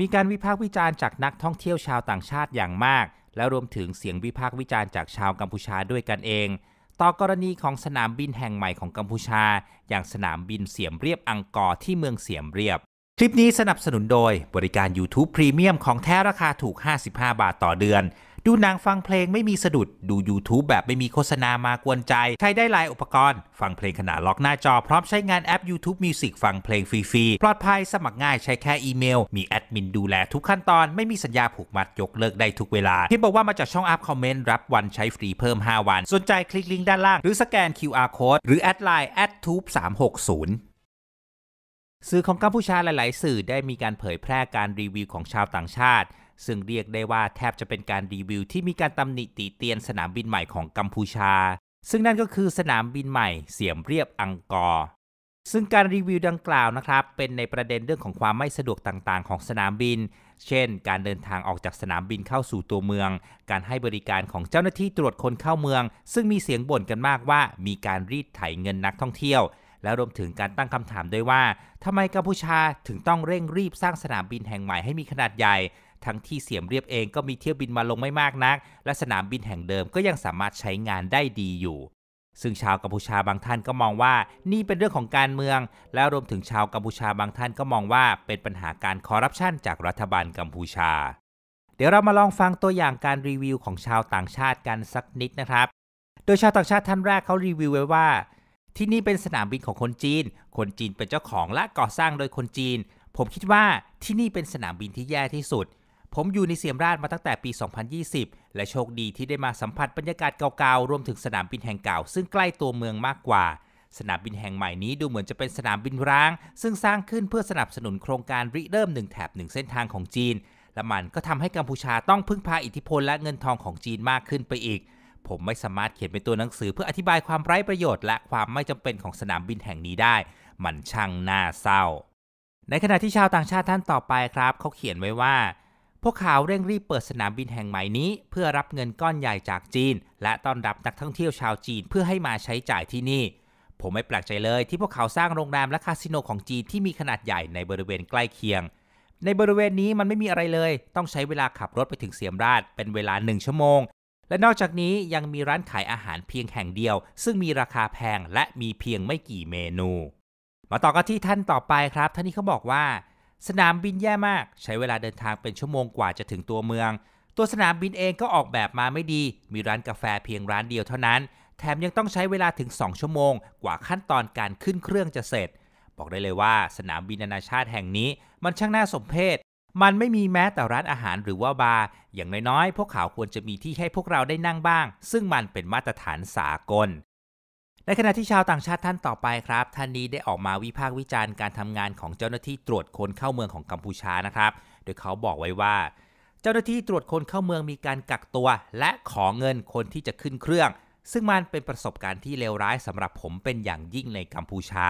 มีการวิพากษ์วิจารณ์จากนักท่องเที่ยวชาวต่างชาติอย่างมาก และรวมถึงเสียงวิพากษ์วิจารณ์จากชาวกัมพูชาด้วยกันเอง ต่อกรณีของสนามบินแห่งใหม่ของกัมพูชา อย่างสนามบินเสียมเรียบอังกอร์ที่เมืองเสียมเรียบ คลิปนี้สนับสนุนโดยบริการ YouTube Premium ของแท้ราคาถูก 55 บาทต่อเดือนดูหนังฟังเพลงไม่มีสะดุดดู YouTube แบบไม่มีโฆษณามากวนใจ ใช้ได้หลายอุปกรณ์ ฟังเพลงขณะล็อกหน้าจอ พร้อมใช้งานแอป YouTube Music ฟังเพลงฟรีๆปลอดภัยสมัครง่ายใช้แค่อีเมลมีแอดมินดูแลทุกขั้นตอน ไม่มีสัญญาผูกมัดยกเลิกได้ทุกเวลาที่บอกว่ามาจากช่องอัพคอมเมนต์ รับวันใช้ฟรีเพิ่ม5วันสนใจคลิกลิงก์ด้านล่างหรือสแกน QR code หรือแอดไลน์แอดทูบสามหกศูนย์สื่อของกัมพูชาหลาย ๆ สื่อได้มีการเผยแพร่การรีวิวของชาวต่างชาติซึ่งเรียกได้ว่าแทบจะเป็นการรีวิวที่มีการตำหนิติเตียนสนามบินใหม่ของกัมพูชา ซึ่งนั่นก็คือสนามบินใหม่เสียมเรียบอังกอร์ ซึ่งการรีวิวดังกล่าวนะครับเป็นในประเด็นเรื่องของความไม่สะดวกต่างๆ ของสนามบิน เช่น การเดินทางออกจากสนามบินเข้าสู่ตัวเมือง การให้บริการของเจ้าหน้าที่ตรวจคนเข้าเมือง ซึ่งมีเสียงบ่นกันมากว่า มีการรีดไถเงินนักท่องเที่ยว แล้วรวมถึงการตั้งคำถามด้วยว่าทำไมกัมพูชาถึงต้องเร่งรีบสร้างสนามบินแห่งใหม่ให้มีขนาดใหญ่ทั้งที่เสียมเรียบเองก็มีเที่ยวบินมาลงไม่มากนัก และสนามบินแห่งเดิมก็ยังสามารถใช้งานได้ดีอยู่ ซึ่งชาวกัมพูชาบางท่านก็มองว่านี่เป็นเรื่องของการเมือง และรวมถึงชาวกัมพูชาบางท่านก็มองว่าเป็นปัญหาการคอร์รัปชันจากรัฐบาลกัมพูชา เดี๋ยวเรามาลองฟังตัวอย่างการรีวิวของชาวต่างชาติกันสักนิดนะครับ โดยชาวต่างชาติท่านแรกเขารีวิวไว้ว่า ที่นี่เป็นสนามบินของคนจีน คนจีนเป็นเจ้าของและก่อสร้างโดยคนจีน ผมคิดว่าที่นี่เป็นสนามบินที่แย่ที่สุดผมอยู่ในเสียมราชมาตั้งแต่ปี 2020 และโชคดีที่ได้มาสัมผัสบรรยากาศเก่าๆ รวมถึงสนามบินแห่งเก่าซึ่งใกล้ตัวเมืองมากกว่า สนามบินแห่งใหม่นี้ดูเหมือนจะเป็นสนามบินร้าง ซึ่งสร้างขึ้นเพื่อสนับสนุนโครงการริเริ่มหนึ่งแถบหนึ่งเส้นทางของจีน และมันก็ทำให้กัมพูชาต้องพึ่งพาอิทธิพลและเงินทองของจีนมากขึ้นไปอีก ผมไม่สามารถเขียนเป็นตัวหนังสือเพื่ออธิบายความไร้ประโยชน์และความไม่จำเป็นของสนามบินแห่งนี้ได้ มันช่างน่าเศร้า ในขณะที่ชาวต่างชาติท่านต่อไปครับ เขาเขียนไว้ว่าวกเขาเร่งรีบเปิดสนามบินแห่งใหม่นี้เพื่อรับเงินก้อนใหญ่จากจีน และต้อนรับนักท่องเที่ยวชาวจีนเพื่อให้มาใช้จ่ายที่นี่ ผมไม่แปลกใจเลยที่พวกเขาสร้างโรงแรมและคาสิโนของจีนที่มีขนาดใหญ่ในบริเวณใกล้เคียง ในบริเวณนี้มันไม่มีอะไรเลย ต้องใช้เวลาขับรถไปถึงเสียมราชเป็นเวลาหนึ่งชั่วโมง และนอกจากนี้ยังมีร้านขายอาหารเพียงแห่งเดียว ซึ่งมีราคาแพงและมีเพียงไม่กี่เมนู มาต่อกันที่ท่านต่อไปครับ ท่านนี้เขาบอกว่าสนามบินแย่มากใช้เวลาเดินทางเป็นชั่วโมงกว่าจะถึงตัวเมือง ตัวสนามบินเองก็ออกแบบมาไม่ดี มีร้านกาแฟเพียงร้านเดียวเท่านั้นแถมยังต้องใช้เวลาถึง 2ชั่วโมง กว่าขั้นตอนการขึ้นเครื่องจะเสร็จ บอกได้เลยว่า สนามบินนานาชาติแห่งนี้มันช่างน่าสมเพชมันไม่มีแม้แต่ร้านอาหารหรือว่าบาร์อย่างน้อยๆพวกเขาควรจะมีที่ให้พวกเราได้นั่งบ้าง ซึ่งมันเป็นมาตรฐานสากลในขณะที่ชาวต่างชาติท่านต่อไปครับท่านนี้ได้ออกมาวิพากษ์วิจารณ์การทำงานของเจ้าหน้าที่ตรวจคนเข้าเมืองของกัมพูชานะครับ โดยเขาบอกไว้ว่า เจ้าหน้าที่ตรวจคนเข้าเมืองมีการกักตัว และขอเงินคนที่จะขึ้นเครื่อง ซึ่งมันเป็นประสบการณ์ที่เลวร้ายสำหรับผมเป็นอย่างยิ่งในกัมพูชา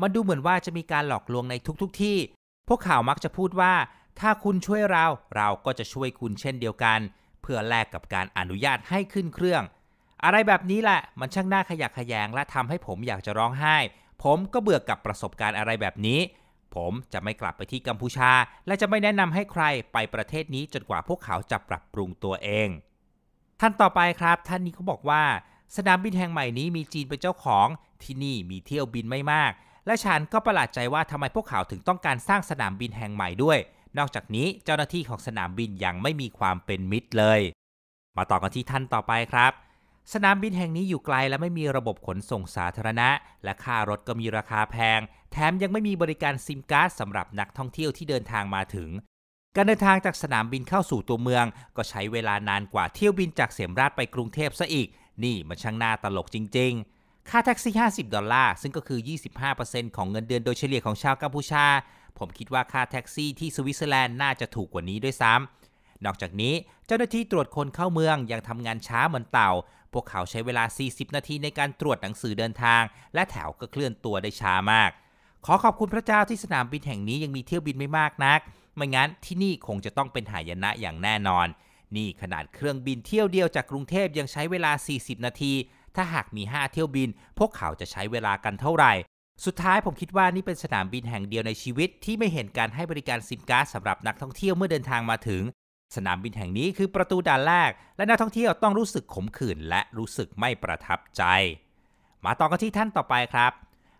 มันดูเหมือนว่าจะมีการหลอกลวงในทุกๆทที่ พวกข่าวมักจะพูดว่า ถ้าคุณช่วยเราเราก็จะช่วยคุณเช่นเดียวกัน เพื่อแลกกับการอนุญาตให้ขึ้นเครื่องอะไรแบบนี้แหละมันช่างน่าขยักขยง และทำให้ผมอยากจะร้องไห้ ผมก็เบื่อกับประสบการณ์อะไรแบบนี้ ผมจะไม่กลับไปที่กัมพูชา และจะไม่แนะนำให้ใครไปประเทศนี้จนกว่าพวกเขาจะปรับปรุงตัวเอง ท่านต่อไปครับ ท่านนี้เขาบอกว่า สนามบินแห่งใหม่นี้มีจีนเป็นเจ้าของ ที่นี่มีเที่ยวบินไม่มาก และฉันก็ประหลาดใจว่าทำไมพวกเขาถึงต้องการสร้างสนามบินแห่งใหม่ด้วย นอกจากนี้เจ้าหน้าที่ของสนามบินยังไม่มีความเป็นมิตรเลย มาต่อกันที่ท่านต่อไปครับสนามบินแห่งนี้อยู่ไกลและไม่มีระบบขนส่งสาธารณะ และค่ารถก็มีราคาแพง แถมยังไม่มีบริการซิมการ์ดสำหรับนักท่องเที่ยวที่เดินทางมาถึงการเดินทางจากสนามบินเข้าสู่ตัวเมืองก็ใช้เวลานานกว่าเที่ยวบินจากเสียมราชไปกรุงเทพซะอีก นี่มันช่างน่าตลกจริงๆ ค่าแท็กซี่50 ดอลลาร์ ซึ่งก็คือ25%ของเงินเดือนโดยเฉลี่ยของชาวกัมพูชา ผมคิดว่าค่าแท็กซี่ที่สวิตเซอร์แลนด์น่าจะถูกกว่านี้ด้วยซ้ำนอกจากนี้เจ้าหน้าที่ตรวจคนเข้าเมืองยังทำงานช้าเหมือนเต่า พวกเขาใช้เวลา 40 นาทีในการตรวจหนังสือเดินทาง และแถวก็เคลื่อนตัวได้ช้ามาก ขอขอบคุณพระเจ้าที่สนามบินแห่งนี้ยังมีเที่ยวบินไม่มากนัก ไม่งั้นที่นี่คงจะต้องเป็นหายนะอย่างแน่นอน นี่ขนาดเครื่องบินเที่ยวเดียวจากกรุงเทพยังใช้เวลา 40 นาที ถ้าหากมี 5 เที่ยวบิน พวกเขาจะใช้เวลากันเท่าไหร่สุดท้ายผมคิดว่านี่เป็นสนามบินแห่งเดียวในชีวิต ที่ไม่เห็นการให้บริการซิมการ์ดสำหรับนักท่องเที่ยวเมื่อเดินทางมาถึงสนามบินแห่งนี้คือประตูด่านแรก และนักท่องเที่ยวต้องรู้สึกขมขื่นและรู้สึกไม่ประทับใจ มาต่อกันที่ท่านต่อไปครับ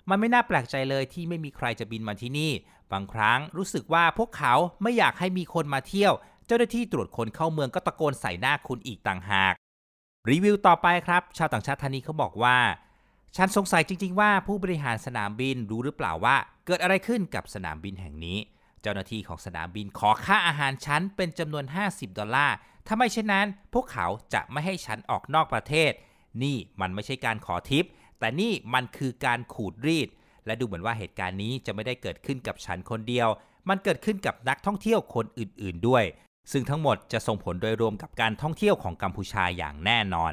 มันไม่น่าแปลกใจเลยที่ไม่มีใครจะบินมาที่นี่ บางครั้งรู้สึกว่าพวกเขาไม่อยากให้มีคนมาเที่ยว เจ้าหน้าที่ตรวจคนเข้าเมืองก็ตะโกนใส่หน้าคุณอีกต่างหาก รีวิวต่อไปครับ ชาวต่างชาติท่านนี้เขาบอกว่า ฉันสงสัยจริงๆ ว่าผู้บริหารสนามบินรู้หรือเปล่าว่าเกิดอะไรขึ้นกับสนามบินแห่งนี้จ้าหน้าที่ของสนามบินขอค่าอาหารชั้นเป็นจำนวน50 ดอลลาร์ถ้าไม่เช่นนั้น พวกเขาจะไม่ให้ชั้นออกนอกประเทศ นี่มันไม่ใช่การขอทิป แต่นี่มันคือการขูดรีด และดูเหมือนว่าเหตุการณ์นี้จะไม่ได้เกิดขึ้นกับฉันคนเดียว มันเกิดขึ้นกับนักท่องเที่ยวคนอื่นๆด้วย ซึ่งทั้งหมดจะส่งผลโดยรวมกับการท่องเที่ยวของกัมพูชาอย่างแน่นอน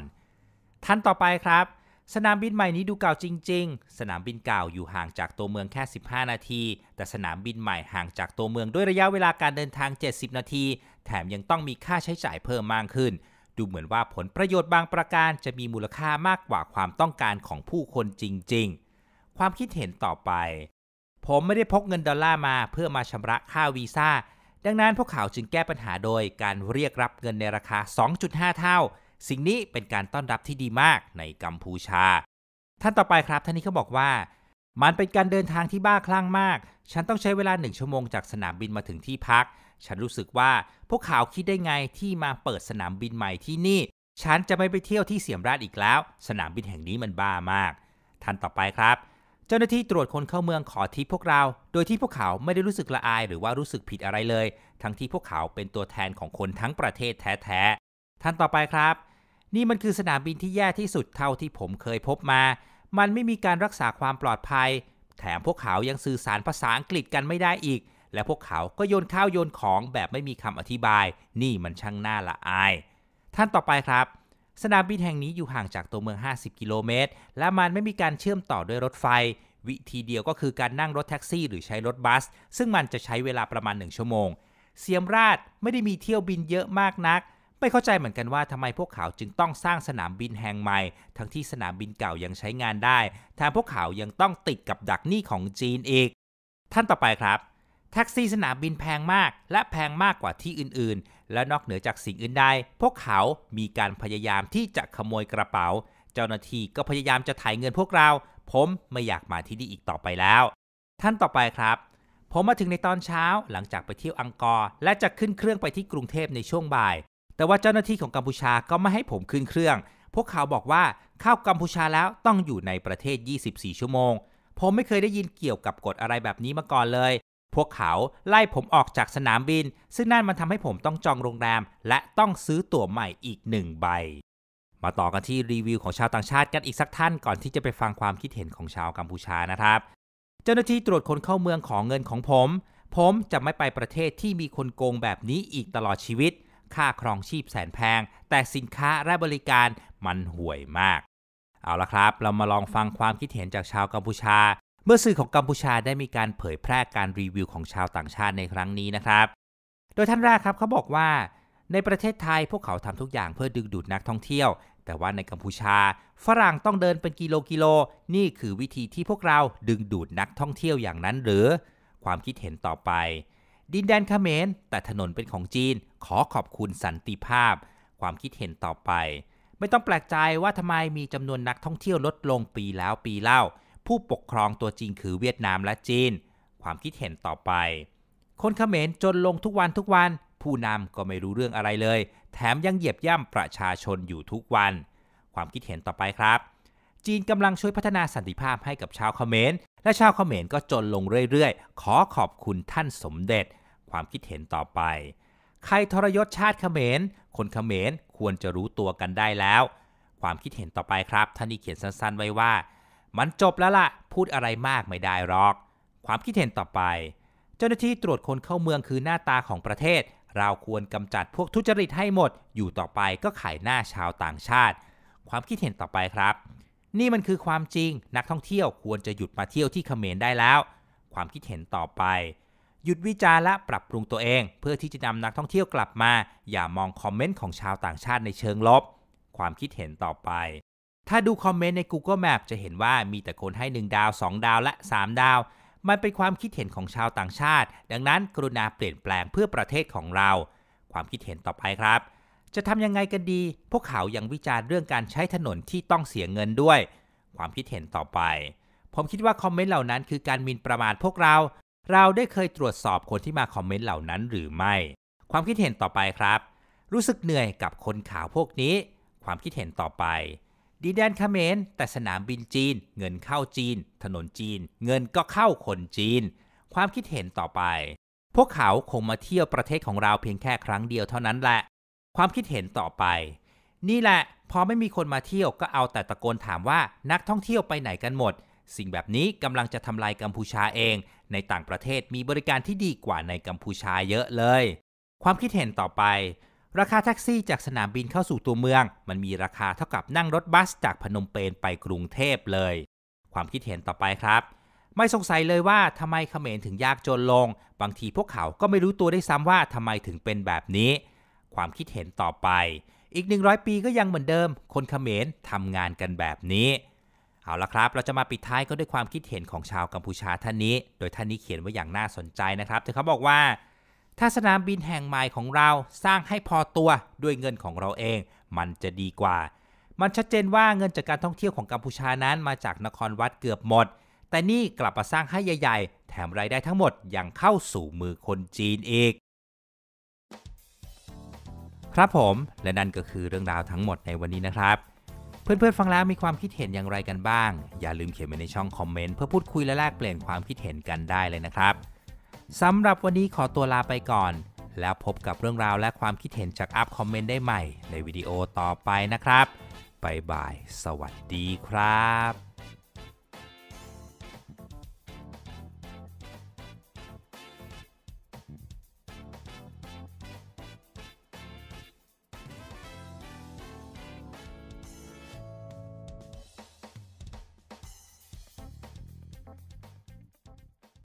ท่านต่อไปครับสนามบินใหม่นี้ดูเก่าจริงๆ สนามบินเก่าอยู่ห่างจากตัวเมืองแค่ 15 นาที แต่สนามบินใหม่ห่างจากตัวเมืองด้วยระยะเวลาการเดินทาง 70 นาที แถมยังต้องมีค่าใช้จ่ายเพิ่มมากขึ้น ดูเหมือนว่าผลประโยชน์บางประการจะมีมูลค่ามากกว่าความต้องการของผู้คนจริงๆ ความคิดเห็นต่อไป ผมไม่ได้พกเงินดอลลาร์มาเพื่อมาชำระค่าวีซ่า ดังนั้นพวกเขาจึงแก้ปัญหาโดยการเรียกรับเงินในราคา 2.5 เท่าสิ่งนี้เป็นการต้อนรับที่ดีมากในกัมพูชา ท่านต่อไปครับ ท่านนี้เขาบอกว่า มันเป็นการเดินทางที่บ้าคลั่งมาก ฉันต้องใช้เวลาหนึ่งชั่วโมงจากสนามบินมาถึงที่พัก ฉันรู้สึกว่าพวกเขาคิดได้ไงที่มาเปิดสนามบินใหม่ที่นี่ ฉันจะไม่ไปเที่ยวที่เสียมราชอีกแล้ว สนามบินแห่งนี้มันบ้ามาก ท่านต่อไปครับ เจ้าหน้าที่ตรวจคนเข้าเมืองขอทิปพวกเรา โดยที่พวกเขาไม่ได้รู้สึกละอายหรือว่ารู้สึกผิดอะไรเลย ทั้งที่พวกเขาเป็นตัวแทนของคนทั้งประเทศแท้ๆ ท่านต่อไปครับนี่มันคือสนามบินที่แย่ที่สุดเท่าที่ผมเคยพบมา มันไม่มีการรักษาความปลอดภัย แถมพวกเขายังสื่อสารภาษาอังกฤษกันไม่ได้อีก และพวกเขาก็โยนข้าวโยนของแบบไม่มีคำอธิบาย นี่มันช่างน่าละอาย ท่านต่อไปครับ สนามบินแห่งนี้อยู่ห่างจากตัวเมือง 50 กิโลเมตร และมันไม่มีการเชื่อมต่อด้วยรถไฟ วิธีเดียวก็คือการนั่งรถแท็กซี่ หรือใช้รถบัส ซึ่งมันจะใช้เวลาประมาณ1ชั่วโมงเซียมราชไม่ได้มีเที่ยวบินเยอะมากนักไม่เข้าใจเหมือนกันว่าทำไมพวกเขาจึงต้องสร้างสนามบินแห่งใหม่ทั้งที่สนามบินเก่ายังใช้งานได้ แถมพวกเขายังต้องติดกับดักหนี้ของจีนอีก ท่านต่อไปครับ แท็กซี่สนามบินแพงมาก และแพงมากกว่าที่อื่นๆ และนอกเหนือจากสิ่งอื่นใด พวกเขามีการพยายามที่จะขโมยกระเป๋า เจ้าหน้าที่ก็พยายามจะถ่ายเงินพวกเรา ผมไม่อยากมาที่นี่อีกต่อไปแล้ว ท่านต่อไปครับ ผมมาถึงในตอนเช้าหลังจากไปเที่ยวอังกอร์และจะขึ้นเครื่องไปที่กรุงเทพในช่วงบ่ายแต่ว่าเจ้าหน้าที่ของกัมพูชาก็ไม่ให้ผมขึ้นเครื่อง พวกเขาบอกว่าเข้ากัมพูชาแล้วต้องอยู่ในประเทศ 24 ชั่วโมง ผมไม่เคยได้ยินเกี่ยวกับกฎอะไรแบบนี้มาก่อนเลย พวกเขาไล่ผมออกจากสนามบิน ซึ่งนั่นมันทำให้ผมต้องจองโรงแรม และต้องซื้อตั๋วใหม่อีกหนึ่งใบ มาต่อกันที่รีวิวของชาวต่างชาติกันอีกสักท่านก่อนที่จะไปฟังความคิดเห็นของชาวกัมพูชานะครับ เจ้าหน้าที่ตรวจคนเข้าเมืองของเงินของผม ผมจะไม่ไปประเทศที่มีคนโกงแบบนี้อีกตลอดชีวิตค่าครองชีพแสนแพง แต่สินค้า และบริการมันห่วยมาก เอาละครับ เรามาลองฟังความคิดเห็นจากชาวกัมพูชา เมื่อสื่อของกัมพูชาได้มีการเผยแพร่การรีวิวของชาวต่างชาติในครั้งนี้นะครับ โดยท่านแรกครับเขาบอกว่า ในประเทศไทยพวกเขาทำทุกอย่างเพื่อดึงดูดนักท่องเที่ยว แต่ว่าในกัมพูชาฝรั่งต้องเดินเป็นกิโลกิโลนี่คือวิธีที่พวกเราดึงดูดนักท่องเที่ยวอย่างนั้นหรือ ความคิดเห็นต่อไปดินแดนเขมรแต่ถนนเป็นของจีน ขอขอบคุณสันติภาพ ความคิดเห็นต่อไป ไม่ต้องแปลกใจว่าทำไมมีจำนวนนักท่องเที่ยวลดลงปีแล้วปีเล่า ผู้ปกครองตัวจริงคือเวียดนามและจีน ความคิดเห็นต่อไป คนเขมรจนลงทุกวันทุกวัน ผู้นำก็ไม่รู้เรื่องอะไรเลย แถมยังเหยียบย่ำประชาชนอยู่ทุกวัน ความคิดเห็นต่อไปครับจีนกำลังช่วยพัฒนาสันติภาพให้กับชาวเขมรและชาวเขมรก็จนลงเรื่อย ๆ ขอขอบคุณท่านสมเด็จ ความคิดเห็นต่อไป ใครทรยศชาติเขมร คนเขมรควรจะรู้ตัวกันได้แล้ว ความคิดเห็นต่อไปครับ ท่านนี้เขียนสั้นๆ ไว้ว่า มันจบแล้วล่ะ พูดอะไรมากไม่ได้หรอก ความคิดเห็นต่อไป เจ้าหน้าที่ตรวจคนเข้าเมืองคือหน้าตาของประเทศ เราควรกำจัดพวกทุจริตให้หมด อยู่ต่อไปก็ขายหน้าชาวต่างชาติ ความคิดเห็นต่อไปครับนี่มันคือความจริง นักท่องเที่ยวควรจะหยุดมาเที่ยวที่เขมรได้แล้ว ความคิดเห็นต่อไป หยุดวิจารณ์และ ปรับปรุงตัวเอง เพื่อที่จะนำนักท่องเที่ยวกลับมา อย่ามองคอมเมนต์ของชาวต่างชาติในเชิงลบความคิดเห็นต่อไป ถ้าดูคอมเมนต์ใน Google Map จะเห็นว่ามีแต่คนให้ 1 ดาว 2 ดาวและ 3 ดาว มันเป็นความคิดเห็นของชาวต่างชาติ ดังนั้น กรุณาเปลี่ยนแปลงเพื่อประเทศของเรา ความคิดเห็นต่อไปครับจะทำยังไงกันดี พวกเขายังวิจารณ์เรื่องการใช้ถนนที่ต้องเสียเงินด้วย ความคิดเห็นต่อไป ผมคิดว่าคอมเมนต์เหล่านั้น คือการมินประมาทพวกเรา เราได้เคยตรวจสอบคนที่มาคอมเมนต์เหล่านั้นหรือไม่ ความคิดเห็นต่อไปครับ รู้สึกเหนื่อยกับคนข่าวพวกนี้ ความคิดเห็นต่อไป ดีแดนคเมนแต่สนามบินจีน เงินเข้าจีน ถนนจีน เงินก็เข้าคนจีน ความคิดเห็นต่อไป พวกเขาคงมาเที่ยวประเทศของเราเพียงแค่ครั้งเดียวเท่านั้นแหละความคิดเห็นต่อไป นี่แหละ พอไม่มีคนมาเที่ยวก็เอาแต่ตะโกนถามว่านักท่องเที่ยวไปไหนกันหมด สิ่งแบบนี้กำลังจะทำลายกัมพูชาเอง ในต่างประเทศมีบริการที่ดีกว่าในกัมพูชาเยอะเลย ความคิดเห็นต่อไป ราคาแท็กซี่จากสนามบินเข้าสู่ตัวเมือง มันมีราคาเท่ากับนั่งรถบัสจากพนมเปญไปกรุงเทพเลย ความคิดเห็นต่อไปครับ ไม่สงสัยเลยว่าทำไมเขมรถึงยากจนลง บางทีพวกเขาก็ไม่รู้ตัวได้ซ้ำว่าทำไมถึงเป็นแบบนี้ความคิดเห็นต่อไป อีก 100 ปีก็ยังเหมือนเดิมคนเขมรทำงานกันแบบนี้ เอาละครับ เราจะมาปิดท้ายก็ด้วยความคิดเห็นของชาวกัมพูชาท่านนี้ โดยท่านนี้เขียนไว้อย่างน่าสนใจนะครับเธอเขาบอกว่า ถ้าสนามบินแห่งใหม่ของเราสร้างให้พอตัวด้วยเงินของเราเอง มันจะดีกว่า มันชัดเจนว่าเงินจากการท่องเที่ยวของกัมพูชานั้นมาจากนครวัดเกือบหมด แต่นี่กลับมาสร้างให้ใหญ่ๆ แถมรายได้ทั้งหมดยังเข้าสู่มือคนจีนอีกครับผมและนั่นก็คือเรื่องราวทั้งหมดในวันนี้นะครับ เพื่อนๆ ฟังแล้วมีความคิดเห็นอย่างไรกันบ้าง อย่าลืมเขียนว้ในช่องคอมเมนต์เพื่อพูดคุยและแลกเปลี่ยนความคิดเห็นกันได้เลยนะครับสำหรับวันนี้ขอตัวลาไปก่อน แล้วพบกับเรื่องราวและความคิดเห็นจากอัพคอมเมนต์ได้ใหม่ ในวิดีโอต่อไปนะครับบายบาย สวัสดีครับ